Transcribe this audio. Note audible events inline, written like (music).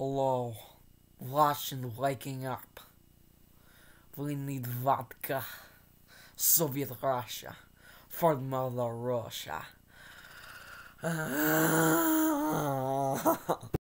Hello. Russian waking up. We need vodka. Soviet Russia. For Mother Russia. (sighs) (laughs)